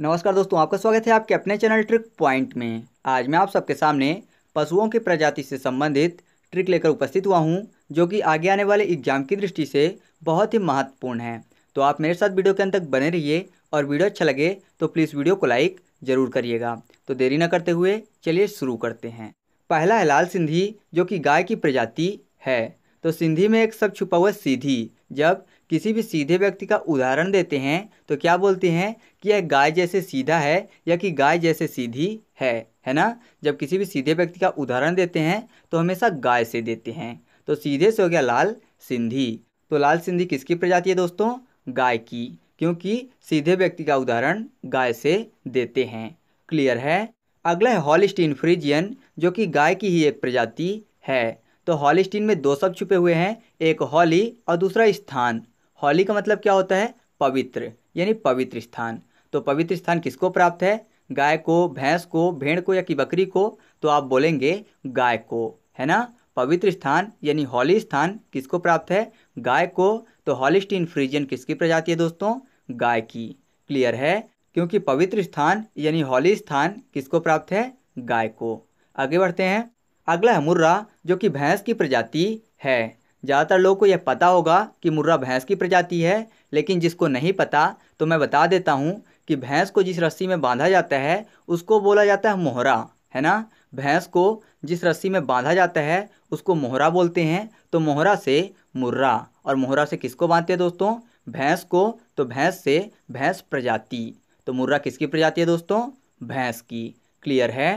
नमस्कार दोस्तों आपका स्वागत है आपके अपने चैनल ट्रिक पॉइंट में आज मैं आप सबके सामने पशुओं की प्रजाति से संबंधित ट्रिक लेकर उपस्थित हुआ हूं जो कि आगे आने वाले एग्जाम की दृष्टि से बहुत ही महत्वपूर्ण है तो आप मेरे साथ वीडियो के अंत तक बने रहिए और वीडियो अच्छा लगे तो प्लीज़ वीडियो को लाइक ज़रूर करिएगा तो देरी न करते हुए चलिए शुरू करते हैं पहला है लाल सिंधी जो कि गाय की प्रजाति है तो सिंधी में एक सब छुपा हुआ सीधी जब किसी भी सीधे व्यक्ति का उदाहरण देते हैं तो क्या बोलते हैं कि यह गाय जैसे सीधा है या कि गाय जैसे सीधी है है ना जब किसी भी सीधे व्यक्ति का उदाहरण देते हैं तो हमेशा गाय से देते हैं तो सीधे से हो गया लाल सिंधी तो लाल सिंधी किसकी प्रजाति है दोस्तों गाय की क्योंकि सीधे व्यक्ति का उदाहरण गाय से देते हैं क्लियर है अगला है हॉलिस्टीन फ्रीजियन जो कि गाय की ही एक प्रजाति है तो हॉलिस्टीन में दो शब्द छुपे हुए हैं एक हॉली और दूसरा स्थान हॉली का मतलब क्या होता है पवित्र यानी पवित्र स्थान तो पवित्र स्थान किसको प्राप्त है गाय को भैंस को भेड़ को या कि बकरी को तो आप बोलेंगे गाय को है ना पवित्र स्थान यानी हॉली स्थान किसको प्राप्त है गाय को तो हॉलिस्टीन फ्रीजन किसकी प्रजाति है दोस्तों गाय की क्लियर है क्योंकि पवित्र स्थान यानी हॉली स्थान किसको प्राप्त है गाय को आगे बढ़ते हैं अगला है मुर्रा जो कि भैंस की प्रजाति है ज़्यादातर लोग को यह पता होगा कि मुर्रा भैंस की प्रजाति है लेकिन जिसको नहीं पता तो मैं बता देता हूँ कि भैंस को जिस रस्सी में बांधा जाता है उसको बोला जाता है मोहरा है ना भैंस को जिस रस्सी में बांधा जाता है उसको मोहरा बोलते हैं तो मोहरा से मुर्रा और मोहरा से किसको बांधते हैं दोस्तों भैंस को तो भैंस से भैंस प्रजाति तो मुर्रा किसकी प्रजाति है दोस्तों भैंस की क्लियर है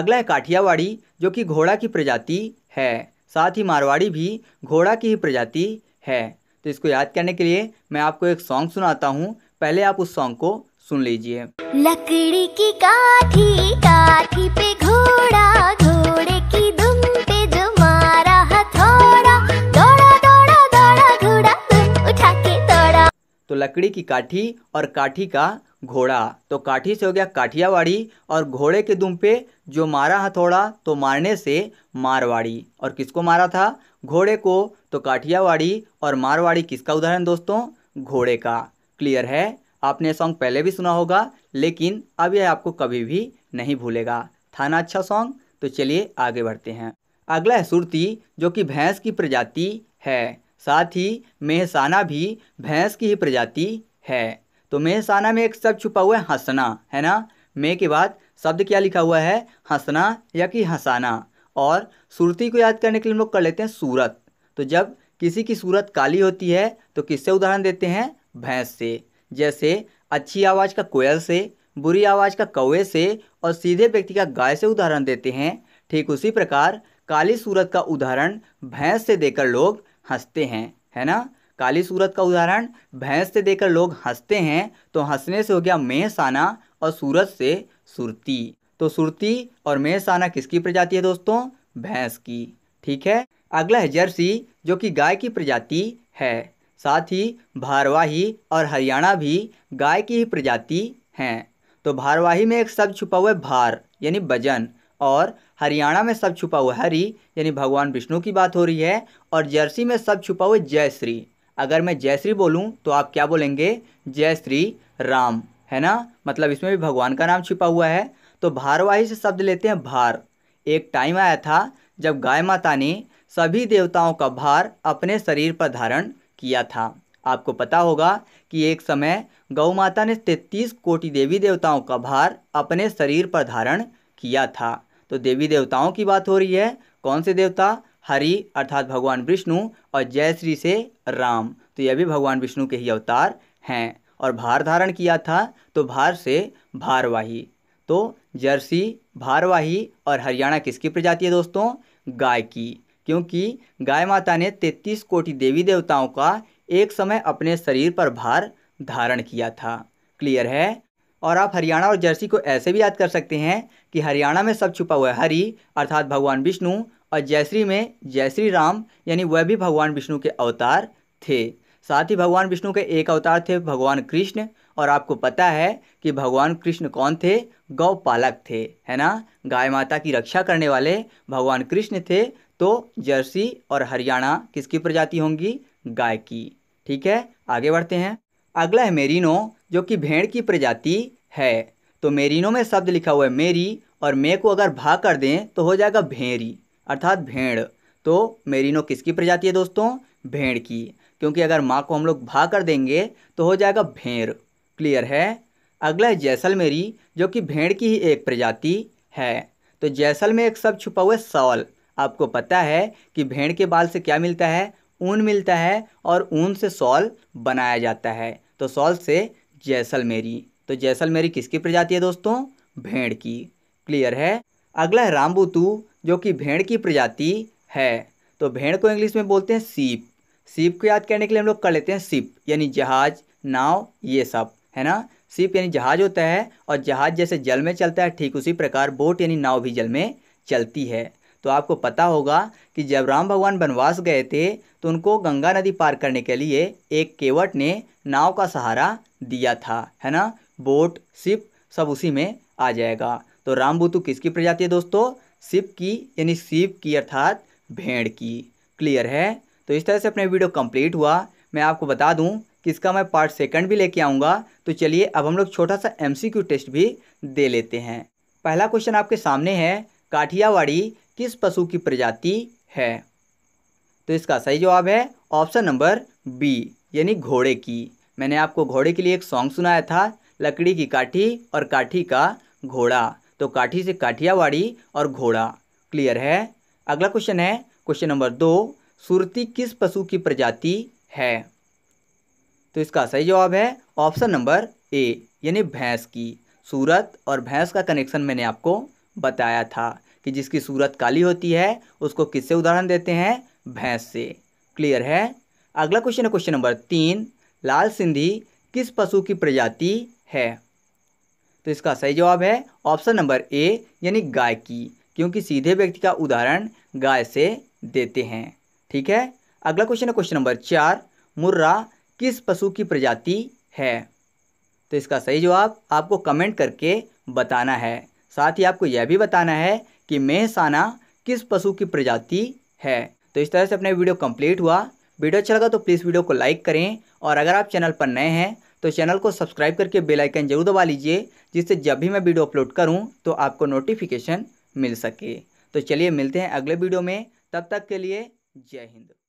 अगला है काठियावाड़ी जो कि घोड़ा की प्रजाति है साथ ही मारवाड़ी भी घोड़ा की ही प्रजाति है तो इसको याद करने के लिए मैं आपको एक सॉन्ग सुनाता हूँ पहले आप उस सॉन्ग को सुन लीजिए लकड़ी की काठी काठी पे घोड़ा घोड़े की दुम पे जो मारा हथौड़ा दौड़ा दौड़ा दौड़ा घोड़ा उठा के दौड़ा तो लकड़ी की काठी और काठी का घोड़ा तो काठी से हो गया काठियावाड़ी और घोड़े के दुम पे जो मारा हथौड़ा तो मारने से मारवाड़ी और किसको मारा था घोड़े को तो काठियावाड़ी और मारवाड़ी किसका उदाहरण दोस्तों घोड़े का क्लियर है आपने सॉन्ग पहले भी सुना होगा लेकिन अब यह आपको कभी भी नहीं भूलेगा था ना अच्छा सॉन्ग तो चलिए आगे बढ़ते हैं अगला है सुरती जो कि भैंस की प्रजाति है साथ ही मेहसाना भी भैंस की ही प्रजाति है तो मेहसाना में एक शब्द छुपा हुआ है हंसना है ना मे के बाद शब्द क्या लिखा हुआ है हंसना या कि हंसाना और सूरती को याद करने के लिए हम लोग कर लेते हैं सूरत तो जब किसी की सूरत काली होती है तो किससे उदाहरण देते हैं भैंस से जैसे अच्छी आवाज़ का कोयल से बुरी आवाज़ का कौवे से और सीधे व्यक्ति का गाय से उदाहरण देते हैं ठीक उसी प्रकार काली सूरत का उदाहरण भैंस से देकर लोग हंसते हैं है ना काली सूरत का उदाहरण भैंस से देकर लोग हंसते हैं तो हंसने से हो गया मेहसाना आना और सूरत से सुरती तो सुरती और मेहसाना आना किसकी प्रजाति है दोस्तों भैंस की ठीक है अगला है जर्सी जो कि गाय की प्रजाति है साथ ही भारवाही और हरियाणा भी गाय की ही प्रजाति हैं तो भारवाही में एक शब्द छुपा हुआ है भार यानी वजन और हरियाणा में सब छुपा हुआ हरी यानी भगवान विष्णु की बात हो रही है और जर्सी में सब छुपा हुआ जय श्री अगर मैं जय श्री बोलूँ तो आप क्या बोलेंगे जय श्री राम है ना मतलब इसमें भी भगवान का नाम छिपा हुआ है तो भारवाही से शब्द लेते हैं भार एक टाइम आया था जब गाय माता ने सभी देवताओं का भार अपने शरीर पर धारण किया था आपको पता होगा कि एक समय गौ माता ने तैतीस कोटि देवी देवताओं का भार अपने शरीर पर धारण किया था तो देवी देवताओं की बात हो रही है कौन से देवता हरि अर्थात भगवान विष्णु और जय श्री से राम तो यह भी भगवान विष्णु के ही अवतार हैं और भार धारण किया था तो भार से भारवाही तो जर्सी भारवाही और हरियाणा किसकी प्रजाति है दोस्तों गाय की क्योंकि गाय माता ने तैतीस कोटि देवी देवताओं का एक समय अपने शरीर पर भार धारण किया था क्लियर है और आप हरियाणा और जर्सी को ऐसे भी याद कर सकते हैं कि हरियाणा में सब छुपा हुआ है हरि अर्थात भगवान विष्णु और जयश्री में जयश्री राम यानी वह भी भगवान विष्णु के अवतार थे साथ ही भगवान विष्णु के एक अवतार थे भगवान कृष्ण और आपको पता है कि भगवान कृष्ण कौन थे गौ पालक थे है ना गाय माता की रक्षा करने वाले भगवान कृष्ण थे तो जर्सी और हरियाणा किसकी प्रजाति होंगी गाय की ठीक है आगे बढ़ते हैं अगला है मेरिनो जो कि भेड़ की प्रजाति है तो मेरिनो में शब्द लिखा हुआ है मेरी और मे को अगर भा कर दें तो हो जाएगा भेरी अर्थात भेड़ तो मेरिनो किसकी प्रजाति है दोस्तों भेड़ की क्योंकि अगर माँ को हम लोग भा कर देंगे तो हो जाएगा भेड़ क्लियर है अगला है जैसलमेरी जो कि भेड़ की ही एक प्रजाति है तो जैसल में एक सब छुपा हुआ सॉल आपको पता है कि भेड़ के बाल से क्या मिलता है ऊन मिलता है और ऊन से सॉल बनाया जाता है तो सॉल से जैसलमेरी तो जैसलमेरी किसकी प्रजाति है दोस्तों भेड़ की क्लियर है अगला है रामबूतू जो कि भेड़ की प्रजाति है तो भेड़ को इंग्लिश में बोलते हैं सीप सीप को याद करने के लिए हम लोग कर लेते हैं सिप यानी जहाज नाव ये सब है ना सिप यानी जहाज होता है और जहाज जैसे जल में चलता है ठीक उसी प्रकार बोट यानी नाव भी जल में चलती है तो आपको पता होगा कि जब राम भगवान वनवास गए थे तो उनको गंगा नदी पार करने के लिए एक केवट ने नाव का सहारा दिया था है ना बोट सिप सब उसी में आ जाएगा तो रामबुतु किसकी प्रजाति है दोस्तों सिप की यानी सिप की अर्थात भेड़ की क्लियर है तो इस तरह से अपने वीडियो कंप्लीट हुआ मैं आपको बता दूं कि इसका मैं पार्ट सेकंड भी लेके आऊँगा तो चलिए अब हम लोग छोटा सा एम टेस्ट भी दे लेते हैं पहला क्वेश्चन आपके सामने है काठियावाड़ी किस पशु की प्रजाति है तो इसका सही जवाब है ऑप्शन नंबर बी यानी घोड़े की मैंने आपको घोड़े के लिए एक सॉन्ग सुनाया था लकड़ी की काठी और काठी का घोड़ा तो काठी से काठियावाड़ी और घोड़ा क्लियर है अगला क्वेश्चन है क्वेश्चन नंबर दो सुरती किस पशु की प्रजाति है तो इसका सही जवाब है ऑप्शन नंबर ए यानी भैंस की सूरत और भैंस का कनेक्शन मैंने आपको बताया था कि जिसकी सूरत काली होती है उसको किससे उदाहरण देते हैं भैंस से क्लियर है अगला क्वेश्चन है क्वेश्चन नंबर तीन लाल सिंधी किस पशु की प्रजाति है तो इसका सही जवाब है ऑप्शन नंबर ए यानी गाय की क्योंकि सीधे व्यक्ति का उदाहरण गाय से देते हैं ठीक है अगला क्वेश्चन है क्वेश्चन नंबर चार मुर्रा किस पशु की प्रजाति है तो इसका सही जवाब आपको कमेंट करके बताना है साथ ही आपको यह भी बताना है कि मेहसाना किस पशु की प्रजाति है तो इस तरह से अपना वीडियो कंप्लीट हुआ वीडियो अच्छा लगा तो प्लीज़ वीडियो को लाइक करें और अगर आप चैनल पर नए हैं तो चैनल को सब्सक्राइब करके बेल आइकन जरूर दबा लीजिए जिससे जब भी मैं वीडियो अपलोड करूं तो आपको नोटिफिकेशन मिल सके तो चलिए मिलते हैं अगले वीडियो में तब तक के लिए जय हिंद